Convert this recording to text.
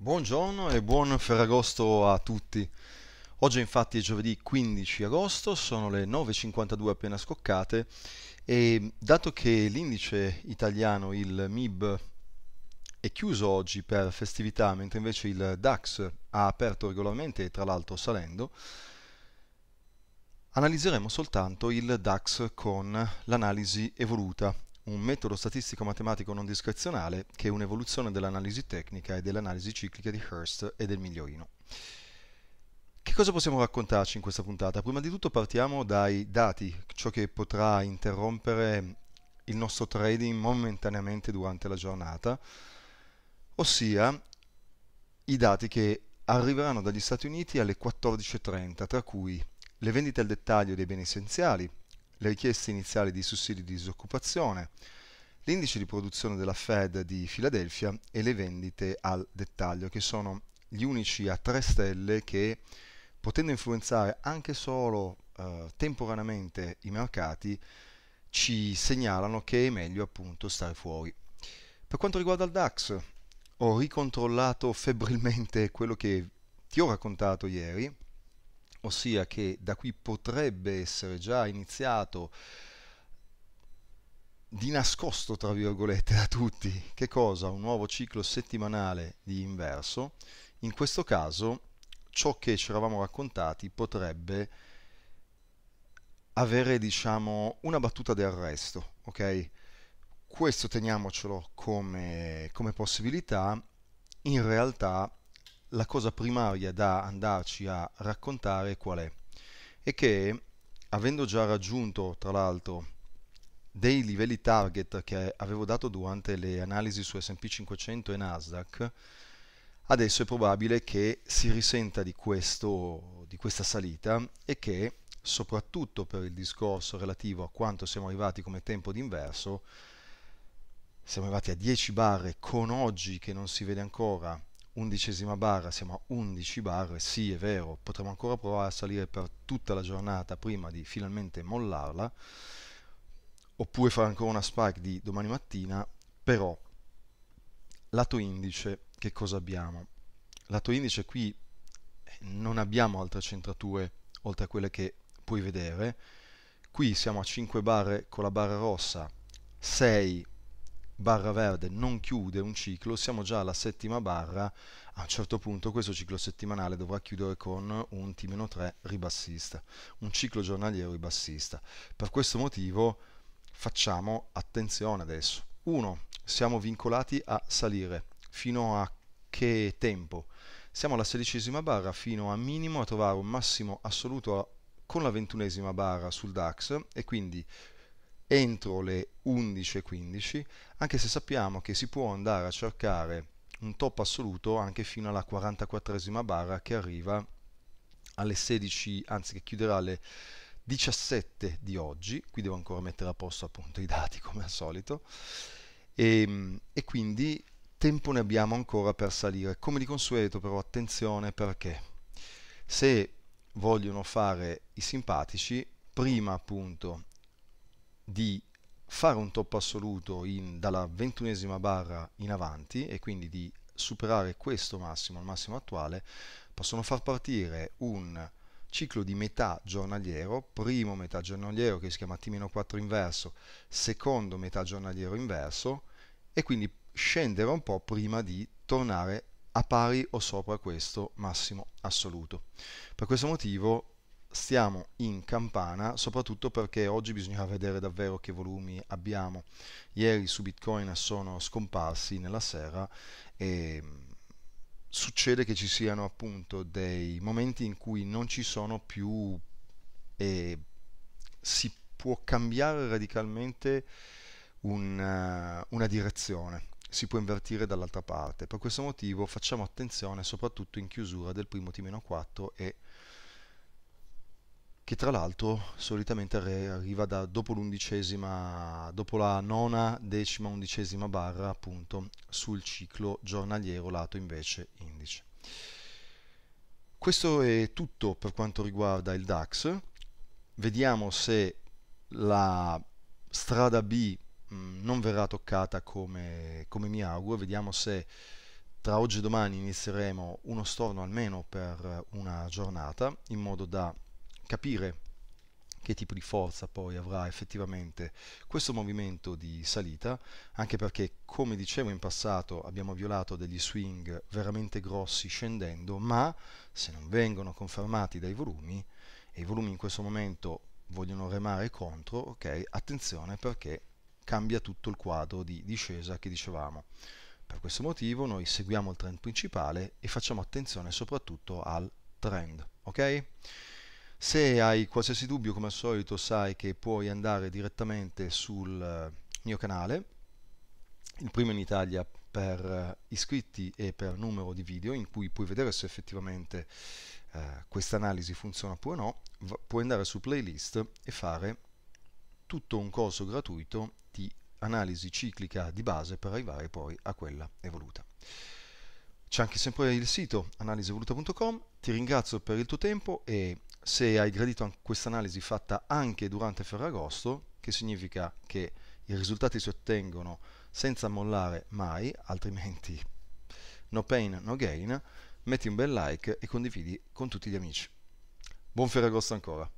Buongiorno e buon Ferragosto a tutti. Oggi infatti è giovedì 15 agosto, sono le 9.52 appena scoccate e dato che l'indice italiano, il MIB, è chiuso oggi per festività, mentre invece il DAX ha aperto regolarmente, e tra l'altro salendo, analizzeremo soltanto il DAX con l'analisi evoluta un metodo statistico matematico non discrezionale che è un'evoluzione dell'analisi tecnica e dell'analisi ciclica di Hearst e del migliorino. Che cosa possiamo raccontarci in questa puntata? Prima di tutto partiamo dai dati, ciò che potrà interrompere il nostro trading momentaneamente durante la giornata, ossia i dati che arriveranno dagli Stati Uniti alle 14.30, tra cui le vendite al dettaglio dei beni essenziali, le richieste iniziali di sussidi di disoccupazione, l'indice di produzione della Fed di Filadelfia e le vendite al dettaglio, che sono gli unici a tre stelle che, potendo influenzare anche solo eh, temporaneamente i mercati, ci segnalano che è meglio appunto stare fuori. Per quanto riguarda il DAX, ho ricontrollato febbrilmente quello che ti ho raccontato ieri, ossia che da qui potrebbe essere già iniziato di nascosto, tra virgolette, da tutti, che cosa? Un nuovo ciclo settimanale di inverso, in questo caso ciò che ci eravamo raccontati potrebbe avere, diciamo, una battuta d'arresto, ok? Questo teniamocelo come, come possibilità, in realtà la cosa primaria da andarci a raccontare qual è? È che avendo già raggiunto tra l'altro dei livelli target che avevo dato durante le analisi su SP 500 e Nasdaq, adesso è probabile che si risenta di, questo, di questa salita e che soprattutto per il discorso relativo a quanto siamo arrivati come tempo d'inverso, siamo arrivati a 10 barre con oggi che non si vede ancora undicesima barra, siamo a 11 barre, sì è vero, potremmo ancora provare a salire per tutta la giornata prima di finalmente mollarla, oppure fare ancora una spike di domani mattina, però lato indice che cosa abbiamo? Lato indice qui eh, non abbiamo altre centrature oltre a quelle che puoi vedere, qui siamo a 5 barre con la barra rossa, 6 barra verde non chiude un ciclo, siamo già alla settima barra, a un certo punto questo ciclo settimanale dovrà chiudere con un T-3 ribassista, un ciclo giornaliero ribassista. Per questo motivo facciamo attenzione adesso. 1. Siamo vincolati a salire. Fino a che tempo? Siamo alla sedicesima barra fino a minimo a trovare un massimo assoluto con la ventunesima barra sul DAX e quindi entro le 11.15, anche se sappiamo che si può andare a cercare un top assoluto anche fino alla 44esima barra che arriva alle 16, anzi che chiuderà alle 17 di oggi, qui devo ancora mettere a posto appunto i dati come al solito, e, ehm, e quindi tempo ne abbiamo ancora per salire. Come di consueto però attenzione perché se vogliono fare i simpatici, prima appunto di fare un top assoluto in, dalla ventunesima barra in avanti e quindi di superare questo massimo, il massimo attuale, possono far partire un ciclo di metà giornaliero, primo metà giornaliero che si chiama t 4 inverso, secondo metà giornaliero inverso e quindi scendere un po' prima di tornare a pari o sopra questo massimo assoluto. Per questo motivo stiamo in campana soprattutto perché oggi bisognerà vedere davvero che volumi abbiamo ieri su bitcoin sono scomparsi nella sera e mm, succede che ci siano appunto dei momenti in cui non ci sono più e si può cambiare radicalmente una, eh, una direzione si può invertire dall'altra parte per questo motivo facciamo attenzione soprattutto in chiusura del primo t-4 e che tra l'altro solitamente arriva da, dopo l'undicesima, dopo la nona, decima, undicesima barra appunto sul ciclo giornaliero lato invece indice. Questo è tutto per quanto riguarda il DAX, vediamo se la strada B mh, mm, non verrà toccata come, come mi auguro, vediamo se tra oggi e domani inizieremo uno storno almeno per una giornata in modo da capire che tipo di forza poi avrà effettivamente questo movimento di salita, anche perché come dicevo in passato abbiamo violato degli swing veramente grossi scendendo, ma se non vengono confermati dai volumi, e i volumi in questo momento vogliono remare contro, ok, attenzione perché cambia tutto il quadro di discesa che dicevamo. Per questo motivo noi seguiamo il trend principale e facciamo attenzione soprattutto al trend, ok? Se hai qualsiasi dubbio, come al solito, sai che puoi andare direttamente sul eh, mio canale, il primo in Italia per eh, iscritti e per numero di video, in cui puoi vedere se effettivamente eh, questa analisi funziona oppure no, puoi andare su playlist e fare tutto un corso gratuito di analisi ciclica di base per arrivare poi a quella evoluta. C'è anche sempre il sito analisevoluta.com, ti ringrazio per il tuo tempo e se hai gradito questa analisi fatta anche durante Ferragosto, che significa che i risultati si ottengono senza mollare mai, altrimenti no pain no gain, metti un bel like e condividi con tutti gli amici. Buon Ferragosto ancora!